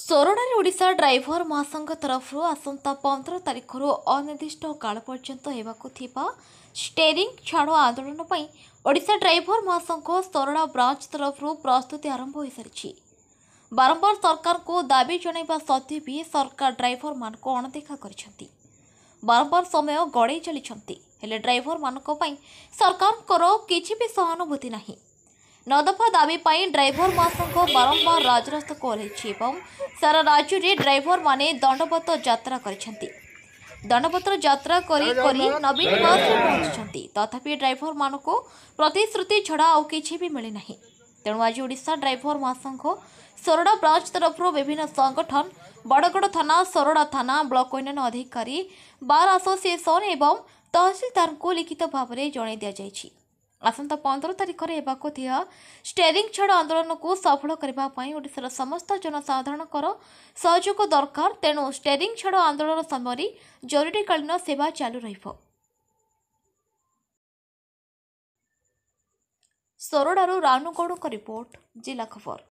ସରଣାରେ Odisha driver ମହାସଂଘ ତରଫରୁ ଆସନ୍ତା ପନ୍ଦର ତାରିଖରୁ ଅନିର୍ଦ୍ଦିଷ୍ଟ କାଳ ପର୍ଯ୍ୟନ୍ତ ହେବାକୁ ଥିବା ଷ୍ଟେରିଂ ଛାଡ଼ ଆନ୍ଦୋଳନ ପାଇଁ ଓଡ଼ିଶା ଡ୍ରାଇଭର ମହାସଂଘ ସରଣା ବ୍ରାଞ୍ଚ ତରଫରୁ ପ୍ରସ୍ତୁତି ଆରମ୍ଭ ହୋଇସାରିଛି ବାରମ୍ବାର ସରକାରଙ୍କୁ ଦାବି ଜଣାଇବା ସତ୍ତ୍ୱେ ବି ସରକାର ଡ୍ରାଇଭରମାନଙ୍କୁ ଅଣଦେଖା କରିଛନ୍ତି ବାରମ୍ବାର ସମୟ ଗଡ଼େଇ ଚାଲିଛନ୍ତି ହେଲେ ଡ୍ରାଇଭରମାନଙ୍କ ପାଇଁ ସରକାରଙ୍କର କିଛି ବି ସହାନୁଭୂତି ନାହିଁ ନଦଫା ଦାବି ପାଇଁ ଡ୍ରାଇଭର ମାସଙ୍କ ବାରମ୍ବାର ରାଜରାସ୍ତା କରିଛି ଏବଂ ସାରା ରାଜ୍ୟରେ ଡ୍ରାଇଭରମାନେ ଦଣ୍ଡପତ ଯାତ୍ରା କରିଛନ୍ତି ଦଣ୍ଡପତ୍ର ଯାତ୍ରା କରି କରି ନବୀନ ମାସରେ ପହଞ୍ଚିଛନ୍ତି ତଥାପି ଡ୍ରାଇଭରମାନଙ୍କୁ ପ୍ରତିଶ୍ରୁତି ଛଡ଼ା ଆଉ କିଛି ବି ମିଳିନାହିଁ ତେଣୁ ଆଜି ଓଡ଼ିଶା ଡ୍ରାଇଭର ମାସଙ୍କ ସୋରଡ଼ା ବ୍ରାଞ୍ଚ ତରଫରୁ ବିଭିନ୍ନ ସଂଗଠନ ବଡ଼ଗଡ଼ ଥାନା ସୋରଡ଼ା ଥାନା ବ୍ଲକ ଉନ୍ନୟନ ଅଧିକାରୀ ବାର୍ ଆସୋସିଏସନ୍ ଏବଂ ତହସିଲଦାରଙ୍କୁ ଲିଖିତ ଭାବରେ ଜଣାଇ ଦିଆଯାଇଛି ଆସନ୍ତା ପନ୍ଦର ତାରିଖରେ ହେବାକୁ ଥିବା ଷ୍ଟେରିଂ ଛାଡ଼ ଆନ୍ଦୋଳନକୁ ସଫଳ କରିବା ପାଇଁ ଓଡ଼ିଶାର ସମସ୍ତ ଜନସାଧାରଣଙ୍କର ସହଯୋଗ ଦରକାର ତେଣୁ ଷ୍ଟେରିଂ ଛାଡ଼ ଆନ୍ଦୋଳନ ସମୟରେ ଜରୁରୀକାଳୀନ ସେବା ଚାଲୁ ରହିବ ସୋରଡ଼ାରୁ ରାନୁଗୌଡ଼ଙ୍କ ରିପୋର୍ଟ ଜିଲ୍ଲା ଖବର